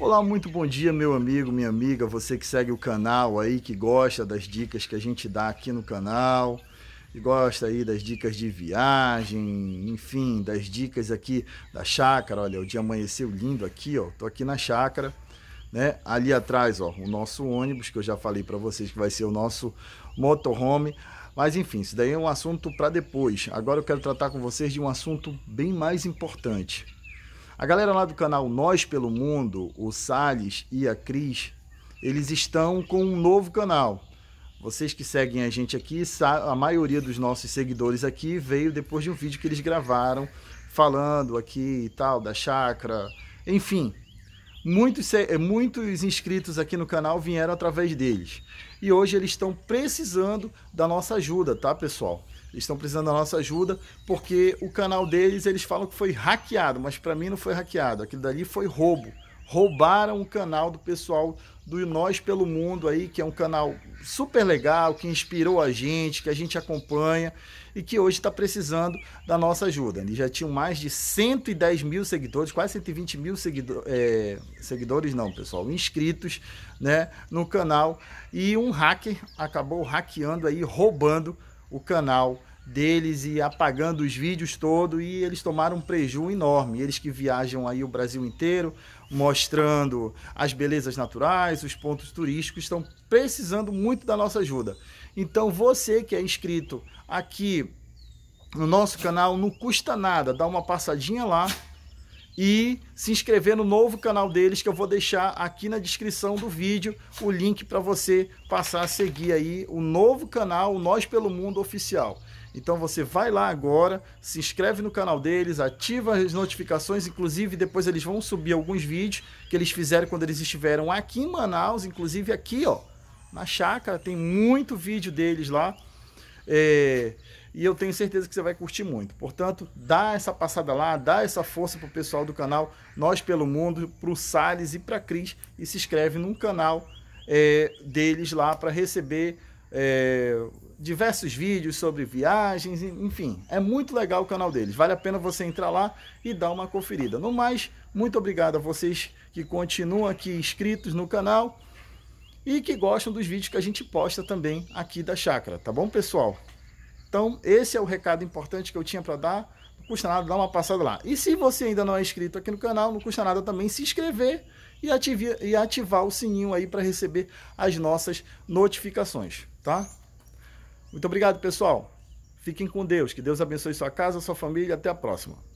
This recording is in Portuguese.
Olá, muito bom dia, meu amigo, minha amiga, você que segue o canal aí, que gosta das dicas que a gente dá aqui no canal, e gosta aí das dicas de viagem, enfim, das dicas aqui da chácara. Olha, o dia amanheceu lindo aqui, ó. Tô aqui na chácara, né? Ali atrás, ó, o nosso ônibus, que eu já falei para vocês que vai ser o nosso motorhome. Mas enfim, isso daí é um assunto para depois. Agora eu quero tratar com vocês de um assunto bem mais importante. A galera lá do canal Nós pelo Mundo, o Sales e a Cris, eles estão com um novo canal. Vocês que seguem a gente aqui, a maioria dos nossos seguidores aqui veio depois de um vídeo que eles gravaram falando aqui e tal, da chácara, enfim. Muitos, muitos inscritos aqui no canal vieram através deles. E hoje eles estão precisando da nossa ajuda, tá, pessoal? Eles estão precisando da nossa ajuda porque o canal deles, eles falam que foi hackeado, mas para mim não foi hackeado. Aquilo dali foi roubo. Roubaram o canal do pessoal do Nós pelo Mundo aí, que é um canal super legal, que inspirou a gente, que a gente acompanha e que hoje está precisando da nossa ajuda. Eles né? já tinham mais de 110 mil seguidores, quase 120 mil seguido, é, seguidores, não, pessoal, inscritos né, no canal. E um hacker acabou hackeando aí, roubando o canal deles e apagando os vídeos todo e eles tomaram um prejuízo enorme. Eles que viajam aí o Brasil inteiro mostrando as belezas naturais, os pontos turísticos, estão precisando muito da nossa ajuda. Então você que é inscrito aqui no nosso canal, não custa nada, dá uma passadinha lá e se inscrever no novo canal deles que eu vou deixar aqui na descrição do vídeo o link para você passar a seguir aí o novo canal Nós pelo Mundo oficial. Então você vai lá agora, se inscreve no canal deles, ativa as notificações, inclusive depois eles vão subir alguns vídeos que eles fizeram quando eles estiveram aqui em Manaus, inclusive aqui, ó, na chácara, tem muito vídeo deles lá. É, e eu tenho certeza que você vai curtir muito. Portanto, dá essa passada lá, dá essa força pro pessoal do canal Nós pelo Mundo, pro Sales e pra Cris e se inscreve no canal é, deles lá para receber é, diversos vídeos sobre viagens, enfim, é muito legal o canal deles. Vale a pena você entrar lá e dar uma conferida. No mais, muito obrigado a vocês que continuam aqui inscritos no canal e que gostam dos vídeos que a gente posta também aqui da chácara, tá bom, pessoal? Então, esse é o recado importante que eu tinha para dar. Não custa nada dar uma passada lá. E se você ainda não é inscrito aqui no canal, não custa nada também se inscrever e, ative, e ativar o sininho aí para receber as nossas notificações, tá? Muito obrigado, pessoal. Fiquem com Deus. Que Deus abençoe sua casa, sua família. Até a próxima.